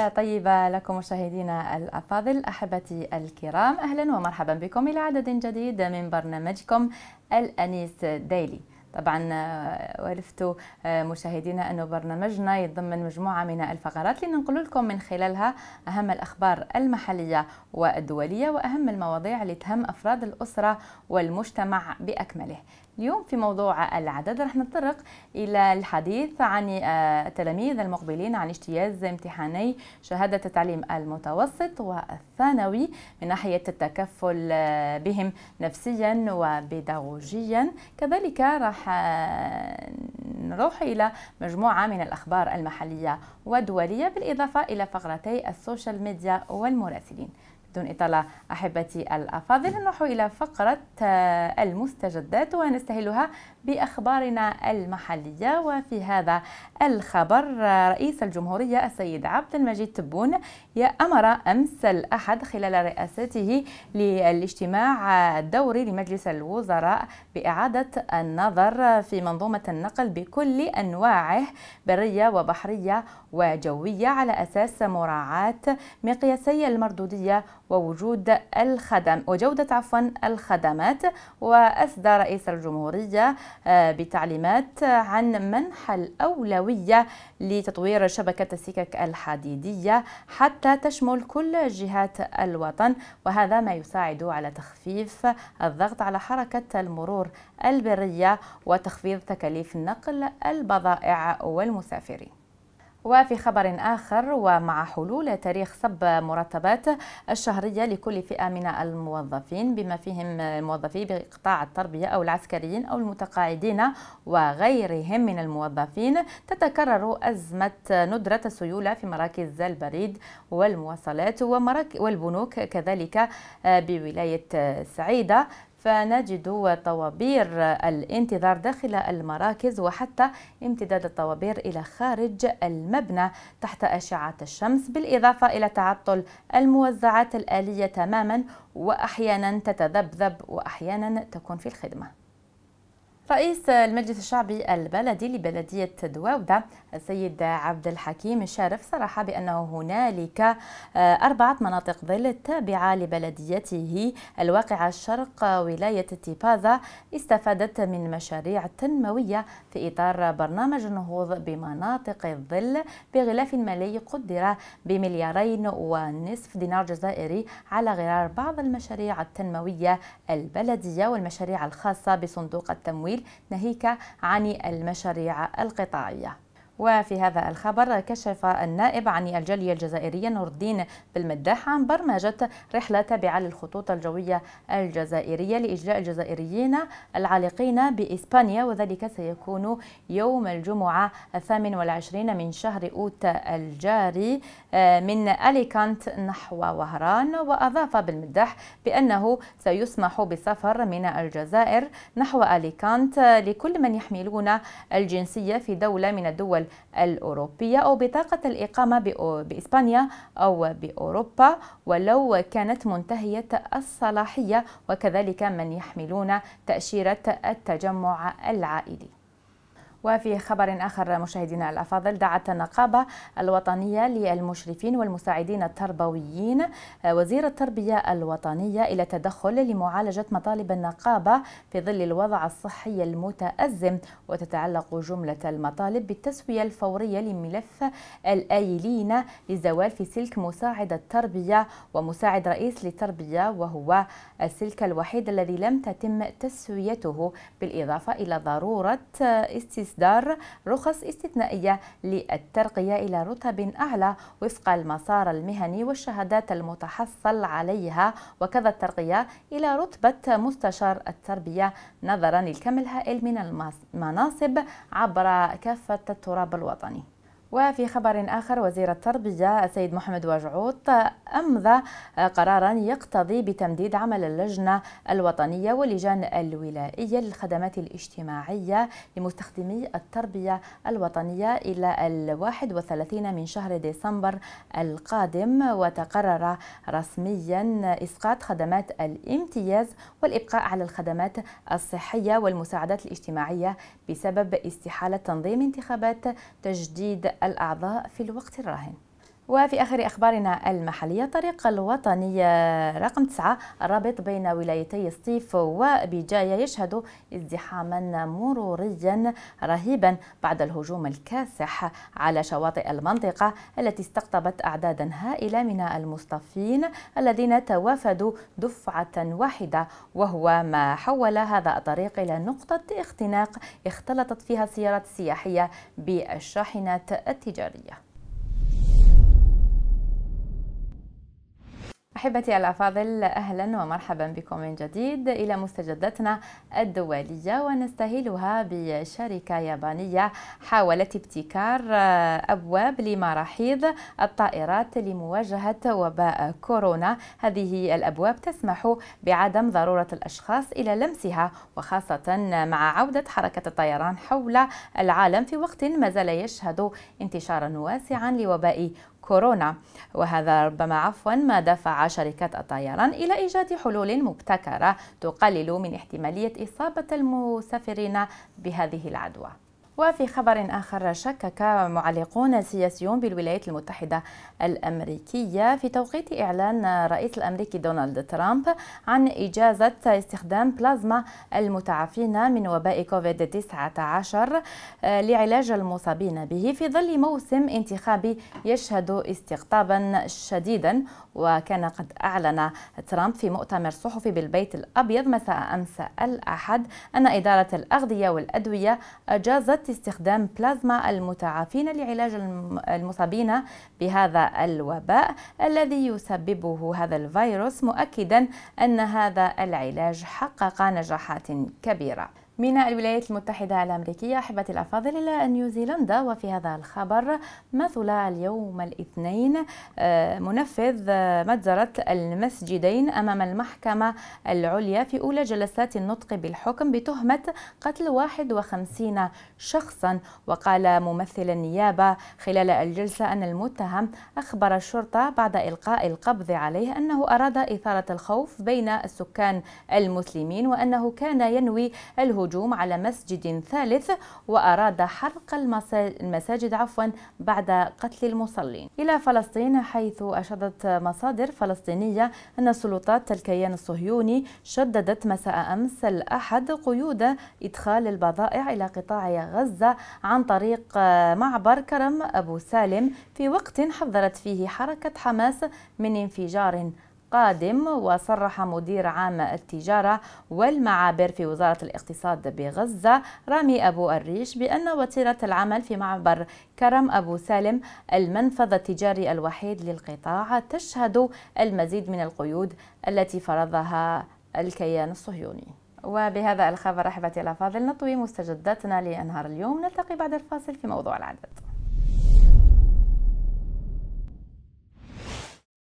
تحية طيبة لكم مشاهدينا الأفاضل أحبتي الكرام أهلا ومرحبا بكم إلى عدد جديد من برنامجكم الأنيس ديلي طبعا آه، ولفت آه، مشاهدينا أن برنامجنا يتضمن مجموعة من الفقرات لننقل لكم من خلالها أهم الأخبار المحلية والدولية وأهم المواضيع اللي تهم أفراد الأسرة والمجتمع بأكمله اليوم في موضوع العدد رح نتطرق إلى الحديث عن التلاميذ آه، المقبلين عن اجتياز امتحاني شهادة التعليم المتوسط والثانوي من ناحية التكفل آه، بهم نفسيا وبيداغوجيا كذلك رح آه، نروح إلى مجموعة من الأخبار المحلية والدولية بالإضافة إلى فقرتي السوشيال ميديا والمراسلين دون إطالة أحبتي الأفاضل نروح إلى فقرة آه، المستجدات ونستهلها باخبارنا المحليه وفي هذا الخبر رئيس الجمهوريه السيد عبد المجيد تبون امر امس الاحد خلال رئاسته للاجتماع الدوري لمجلس الوزراء باعاده النظر في منظومه النقل بكل انواعه بريه وبحريه وجويه على اساس مراعاه مقياسي المردوديه ووجود الخدم وجوده عفوا الخدمات واسدى رئيس الجمهوريه آه، بتعليمات عن منح الأولوية لتطوير شبكة السكك الحديدية حتى تشمل كل جهات الوطن وهذا ما يساعد على تخفيف الضغط على حركة المرور البرية وتخفيض تكاليف نقل البضائع والمسافرين وفي خبر آخر ومع حلول تاريخ صب مرتبات الشهرية لكل فئة من الموظفين بما فيهم موظفي بقطاع التربية أو العسكريين أو المتقاعدين وغيرهم من الموظفين تتكرر أزمة ندرة السيولة في مراكز البريد والمواصلات والبنوك كذلك آه، بولاية سعيدة فنجد طوابير الانتظار داخل المراكز وحتى امتداد الطوابير إلى خارج المبنى تحت أشعة الشمس بالإضافة إلى تعطل الموزعات الآلية تماما وأحيانا تتذبذب وأحيانا تكون في الخدمة رئيس المجلس الشعبي البلدي لبلدية دواودة السيد عبد الحكيم الشارف صرح بأنه هنالك آه، أربعة مناطق ظل التابعة لبلديته الواقعة شرق ولاية تيبازا استفادت من مشاريع تنموية في إطار برنامج النهوض بمناطق الظل بغلاف مالي قدر بمليارين ونصف دينار جزائري على غرار بعض المشاريع التنموية البلدية والمشاريع الخاصة بصندوق التمويل ناهيك عن المشاريع القطاعية وفي هذا الخبر كشف النائب عن الجالية الجزائرية نور الدين بالمداح عن برمجة رحلة تابعة للخطوط الجوية الجزائرية لإجلاء الجزائريين العالقين بإسبانيا وذلك سيكون يوم الجمعة الثامن والعشرين من شهر أوت الجاري آه، من أليكانت نحو وهران وأضاف بالمداح بأنه سيسمح بسفر من الجزائر نحو أليكانت لكل من يحملون الجنسية في دولة من الدول الأوروبية أو بطاقة الإقامة بإسبانيا أو بأوروبا ولو كانت منتهية الصلاحية وكذلك من يحملون تأشيرة التجمع العائلي وفي خبر آخر مشاهدينا الأفاضل دعت النقابة الوطنية للمشرفين والمساعدين التربويين آه، وزير التربية الوطنية إلى التدخل لمعالجة مطالب النقابة في ظل الوضع الصحي المتأزم وتتعلق جملة المطالب بالتسوية الفورية لملف الآيلين للزوال في سلك مساعد التربية ومساعد رئيس للتربية وهو السلك الوحيد الذي لم تتم تسويته بالإضافة إلى ضرورة استثمار آه، إصدار رخص استثنائية للترقية إلى رتب أعلى وفق المسار المهني والشهادات المتحصل عليها وكذا الترقية إلى رتبة مستشار التربية نظرا للكم الهائل من المناصب عبر كافة التراب الوطني وفي خبر آخر وزير التربية السيد محمد وجعوط أمضى قرارا يقتضي بتمديد عمل اللجنة الوطنية واللجان الولائية للخدمات الاجتماعية لمستخدمي التربية الوطنية إلى الواحد وثلاثين من شهر ديسمبر القادم وتقرر رسميا إسقاط خدمات الامتياز والإبقاء على الخدمات الصحية والمساعدات الاجتماعية بسبب استحالة تنظيم انتخابات تجديد الأعضاء في الوقت الراهن وفي آخر أخبارنا المحلية الطريق الوطني رقم 9 الرابط بين ولايتي سطيف وبجاية يشهد ازدحاما مروريا رهيبا بعد الهجوم الكاسح على شواطئ المنطقة التي استقطبت أعدادا هائلة من المصطفين الذين توافدوا دفعة واحدة وهو ما حول هذا الطريق إلى نقطة اختناق اختلطت فيها السيارات السياحية بالشاحنات التجارية أحبتي الأفاضل أهلا ومرحبا بكم من جديد إلى مستجدتنا الدولية ونستهلها بشركة يابانية حاولت ابتكار آه، أبواب لمراحيض الطائرات لمواجهة وباء كورونا هذه الأبواب تسمح بعدم ضرورة الأشخاص إلى لمسها وخاصة مع عودة حركة الطيران حول العالم في وقت ما زال يشهد انتشارا واسعا لوباء كورونا وهذا ربما عفوا ما دفع شركات الطيران إلى إيجاد حلول مبتكرة تقلل من احتمالية إصابة المسافرين بهذه العدوى وفي خبر آخر شكك معلقون سياسيون بالولايات المتحدة الأمريكية في توقيت إعلان رئيس الأمريكي دونالد ترامب عن إجازة استخدام بلازما المتعافين من وباء كوفيد-19 آه، لعلاج المصابين به في ظل موسم انتخابي يشهد استقطابا شديدا وكان قد أعلن ترامب في مؤتمر صحفي بالبيت الأبيض مساء أمس الأحد أن إدارة الأغذية والأدوية أجازت استخدام بلازما المتعافين لعلاج المصابين بهذا الوباء الذي يسببه هذا الفيروس مؤكدا أن هذا العلاج حقق نجاحات كبيرة من الولايات المتحدة الأمريكية أحبتي الأفاضل إلى نيوزيلندا وفي هذا الخبر مثل اليوم الاثنين آه، منفذ آه، مجزرة المسجدين أمام المحكمة العليا في أولى جلسات النطق بالحكم بتهمة قتل 51 شخصا وقال ممثل النيابة خلال الجلسة أن المتهم أخبر الشرطة بعد إلقاء القبض عليه أنه أراد إثارة الخوف بين السكان المسلمين وأنه كان ينوي الهجوم الهجوم على مسجد ثالث وأراد حرق المساجد عفوا بعد قتل المصلين إلى فلسطين حيث أشادت مصادر فلسطينية أن سلطات الكيان الصهيوني شددت مساء أمس الأحد قيود إدخال البضائع إلى قطاع غزة عن طريق معبر كرم أبو سالم في وقت حذرت فيه حركة حماس من انفجار قادم وصرح مدير عام التجارة والمعابر في وزارة الاقتصاد بغزة رامي أبو الريش بأن وتيرة العمل في معبر كرم أبو سالم المنفذ التجاري الوحيد للقطاع تشهد المزيد من القيود التي فرضها الكيان الصهيوني وبهذا الخبر رحبتي الأفاضل نطوي مستجداتنا لأنهار اليوم نلتقي بعد الفاصل في موضوع العدد